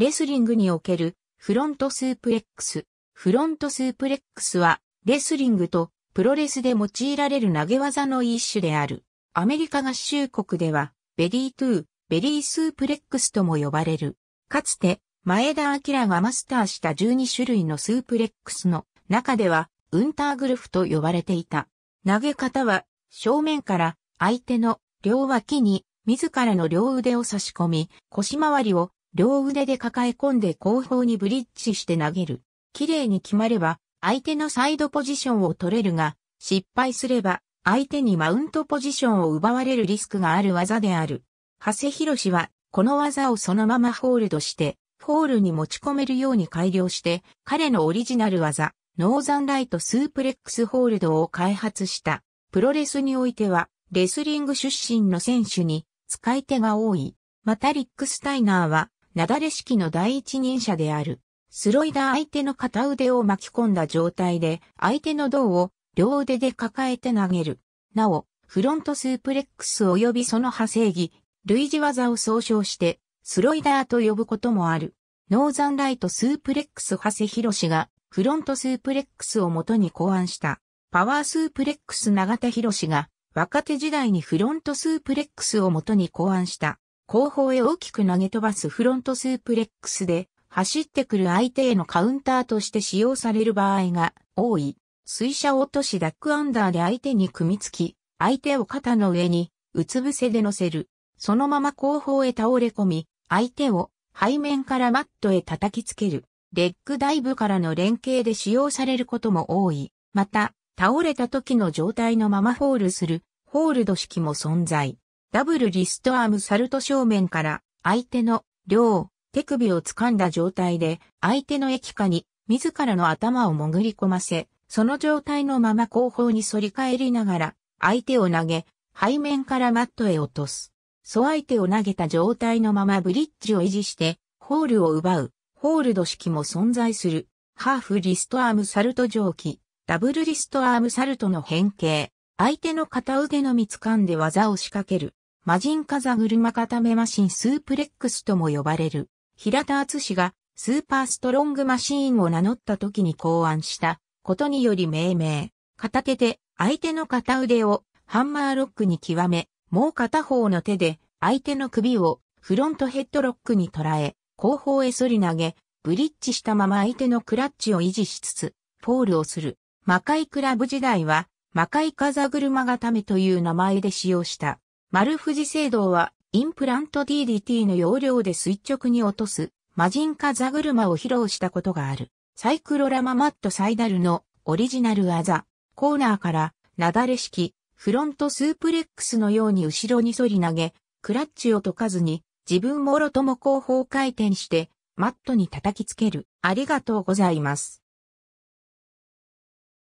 レスリングにおけるフロントスープレックス。フロントスープレックスは、レスリングとプロレスで用いられる投げ技の一種である。アメリカ合衆国では、ベリートゥー、ベリースープレックスとも呼ばれる。かつて、前田明がマスターした12種類のスープレックスの中では、ウンターグルフと呼ばれていた。投げ方は、正面から相手の両脇に自らの両腕を差し込み、腰回りを両腕で抱え込んで後方にブリッジして投げる。綺麗に決まれば、相手のサイドポジションを取れるが、失敗すれば、相手にマウントポジションを奪われるリスクがある技である。長谷博士は、この技をそのままホールドして、ホールに持ち込めるように改良して、彼のオリジナル技、ノーザンライトスープレックスホールドを開発した。プロレスにおいては、レスリング出身の選手に、使い手が多い。またリック・スタイナーは、なだれ式の第一人者である。スロイダー相手の片腕を巻き込んだ状態で、相手の胴を両腕で抱えて投げる。なお、フロントスープレックス及びその派生技、類似技を総称して、スロイダーと呼ぶこともある。ノーザンライトスープレックス長谷博が、フロントスープレックスを元に考案した。パワースープレックス長田博が、若手時代にフロントスープレックスを元に考案した。後方へ大きく投げ飛ばすフロントスープレックスで、走ってくる相手へのカウンターとして使用される場合が多い。水車落としダックアンダーで相手に組みつき、相手を肩の上に、うつ伏せで乗せる。そのまま後方へ倒れ込み、相手を背面からマットへ叩きつける。レッグダイブからの連携で使用されることも多い。また、倒れた時の状態のままホールする、ホールド式も存在。ダブルリストアームサルト正面から相手の両手首を掴んだ状態で相手の液下に自らの頭を潜り込ませ、その状態のまま後方に反り返りながら相手を投げ、背面からマットへ落とす。素相手を投げた状態のままブリッジを維持してホールを奪う、ホールド式も存在する。ハーフリストアームサルト蒸気、ダブルリストアームサルトの変形。相手の片腕のみ掴んで技を仕掛ける。魔人風車固めマシンスープレックスとも呼ばれる、平田厚氏がスーパーストロングマシーンを名乗った時に考案したことにより命名。片手で相手の片腕をハンマーロックに極め、もう片方の手で相手の首をフロントヘッドロックに捉え、後方へ反り投げ、ブリッジしたまま相手のクラッチを維持しつつ、フォールをする。魔界クラブ時代は、魔界風車固めという名前で使用した。丸富士道は、インプラント DDT の容量で垂直に落とす、マジンザグルマを披露したことがある。サイクロラママットサイダルのオリジナル技、コーナーから、なだれ式、フロントスープレックスのように後ろに反り投げ、クラッチを解かずに、自分もろとも後方回転して、マットに叩きつける。ありがとうございます。